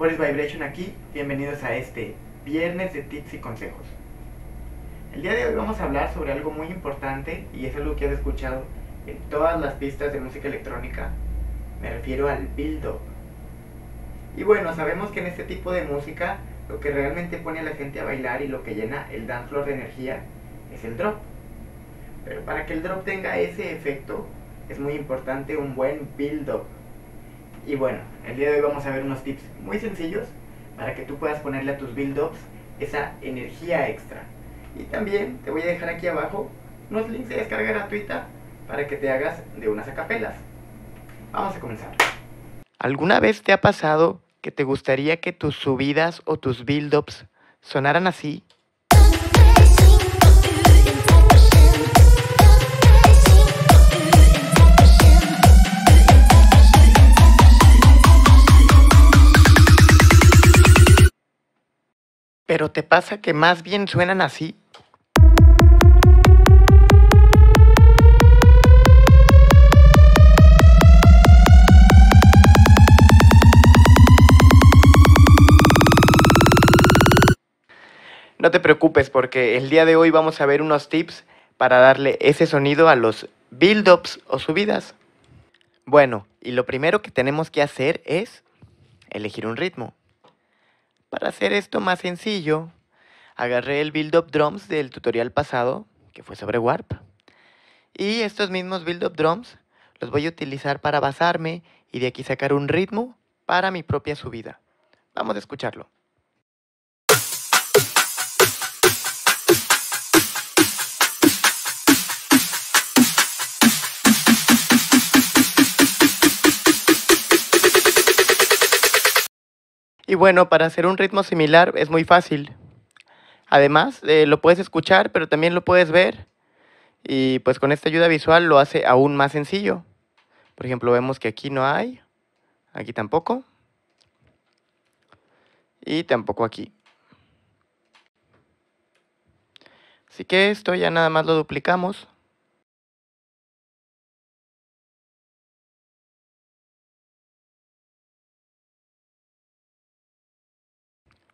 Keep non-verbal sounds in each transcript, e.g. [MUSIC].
Boris Vibration aquí, bienvenidos a este viernes de tips y consejos. El día de hoy vamos a hablar sobre algo muy importante y es algo que has escuchado en todas las pistas de música electrónica. Me refiero al build-up. Y bueno, sabemos que en este tipo de música lo que realmente pone a la gente a bailar y lo que llena el dance floor de energía es el drop. Pero para que el drop tenga ese efecto es muy importante un buen build-up y bueno, el día de hoy vamos a ver unos tips muy sencillos para que tú puedas ponerle a tus build-ups esa energía extra. Y también te voy a dejar aquí abajo unos links de descarga gratuita para que te hagas de unas acapelas. Vamos a comenzar. ¿Alguna vez te ha pasado que te gustaría que tus subidas o tus build-ups sonaran así? pero te pasa que más bien suenan así. No te preocupes porque el día de hoy vamos a ver unos tips para darle ese sonido a los build-ups o subidas. Bueno, y lo primero que tenemos que hacer es elegir un ritmo. Para hacer esto más sencillo, agarré el Build Up Drums del tutorial pasado, que fue sobre Warp. Y estos mismos Build Up Drums los voy a utilizar para basarme y de aquí sacar un ritmo para mi propia subida. Vamos a escucharlo. Y bueno, para hacer un ritmo similar es muy fácil. Además, eh, lo puedes escuchar, pero también lo puedes ver. Y pues con esta ayuda visual lo hace aún más sencillo. Por ejemplo, vemos que aquí no hay, aquí tampoco, y tampoco aquí. Así que esto ya nada más lo duplicamos.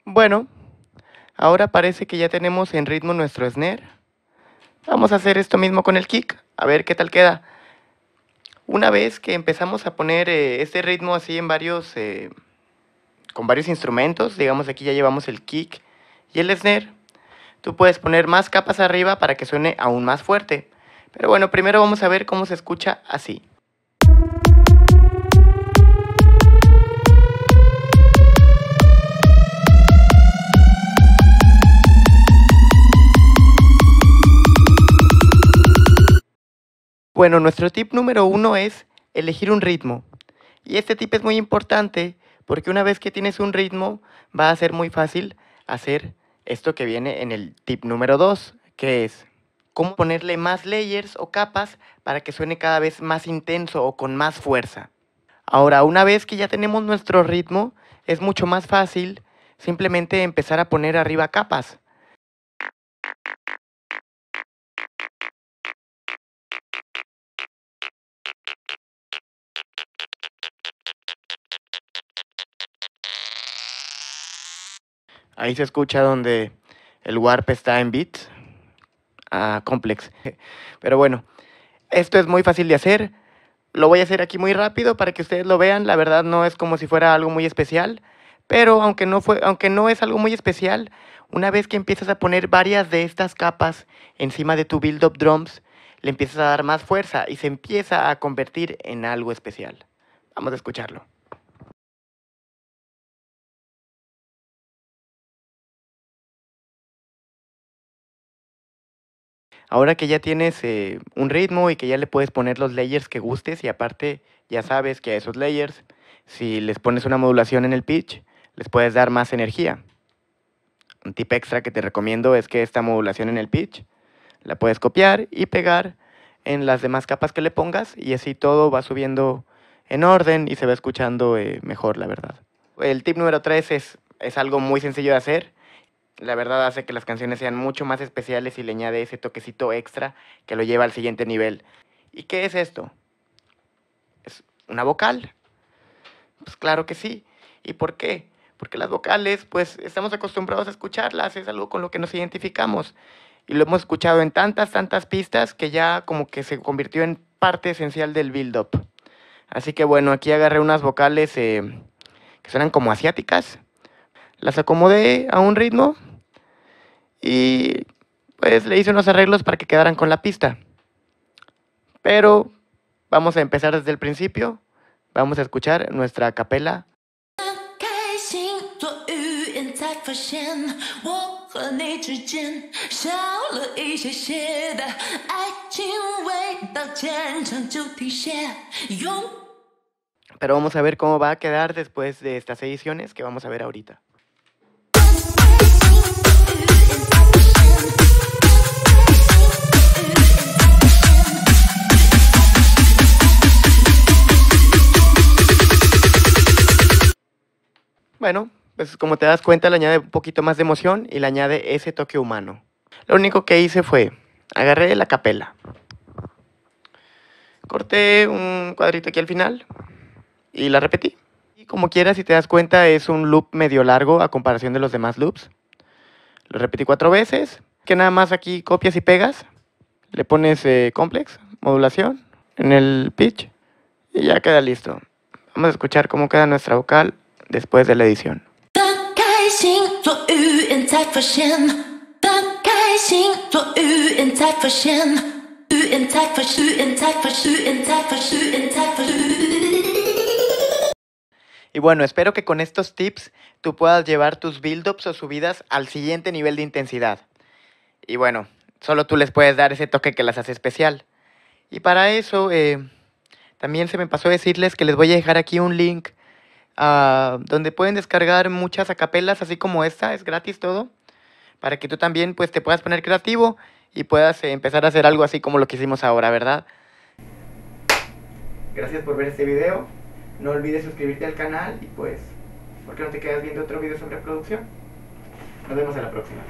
Bueno, ahora parece que ya tenemos en ritmo nuestro snare. Vamos a hacer esto mismo con el kick, a ver qué tal queda. Una vez que empezamos a poner eh, este ritmo así en varios, eh, con varios instrumentos, digamos aquí ya llevamos el kick y el snare, tú puedes poner más capas arriba para que suene aún más fuerte. Pero bueno, primero vamos a ver cómo se escucha así. Bueno, nuestro tip número uno es elegir un ritmo. Y este tip es muy importante porque una vez que tienes un ritmo va a ser muy fácil hacer esto que viene en el tip número dos, que es cómo ponerle más layers o capas para que suene cada vez más intenso o con más fuerza. Ahora, una vez que ya tenemos nuestro ritmo, es mucho más fácil simplemente empezar a poner arriba capas. Ahí se escucha donde el warp está en bits a ah, complex. [LAUGHS] Pero bueno, esto es muy fácil de hacer. Lo voy a hacer aquí muy rápido para que ustedes lo vean. La verdad no es como si fuera algo muy especial. Pero aunque no, fue, aunque no es algo muy especial, una vez que empiezas a poner varias de estas capas encima de tu build-up drums, le empiezas a dar más fuerza y se empieza a convertir en algo especial. Vamos a escucharlo. ahora que ya tienes eh, un ritmo y que ya le puedes poner los layers que gustes y aparte ya sabes que a esos layers, si les pones una modulación en el pitch, les puedes dar más energía. Un tip extra que te recomiendo es que esta modulación en el pitch la puedes copiar y pegar en las demás capas que le pongas y así todo va subiendo en orden y se va escuchando eh, mejor, la verdad. El tip número 3 es, es algo muy sencillo de hacer la verdad hace que las canciones sean mucho más especiales y le añade ese toquecito extra que lo lleva al siguiente nivel. ¿Y qué es esto? ¿Es una vocal? Pues claro que sí. ¿Y por qué? Porque las vocales, pues estamos acostumbrados a escucharlas, es algo con lo que nos identificamos. Y lo hemos escuchado en tantas, tantas pistas que ya como que se convirtió en parte esencial del build-up. Así que bueno, aquí agarré unas vocales eh, que suenan como asiáticas. Las acomodé a un ritmo y pues le hice unos arreglos para que quedaran con la pista. Pero vamos a empezar desde el principio, vamos a escuchar nuestra capela. Pero vamos a ver cómo va a quedar después de estas ediciones que vamos a ver ahorita. Bueno, pues como te das cuenta le añade un poquito más de emoción y le añade ese toque humano. Lo único que hice fue, agarré la capela, corté un cuadrito aquí al final y la repetí. Y como quieras, si te das cuenta, es un loop medio largo a comparación de los demás loops. Lo repetí cuatro veces que nada más aquí copias y pegas, le pones eh, complex, modulación, en el pitch y ya queda listo. Vamos a escuchar cómo queda nuestra vocal después de la edición. Y bueno, espero que con estos tips tú puedas llevar tus build-ups o subidas al siguiente nivel de intensidad. Y bueno, solo tú les puedes dar ese toque que las hace especial. Y para eso, eh, también se me pasó decirles que les voy a dejar aquí un link ah, donde pueden descargar muchas acapelas, así como esta, es gratis todo, para que tú también pues, te puedas poner creativo y puedas eh, empezar a hacer algo así como lo que hicimos ahora, ¿verdad? Gracias por ver este video. No olvides suscribirte al canal y pues, ¿por qué no te quedas viendo otro video sobre producción? Nos vemos en la próxima.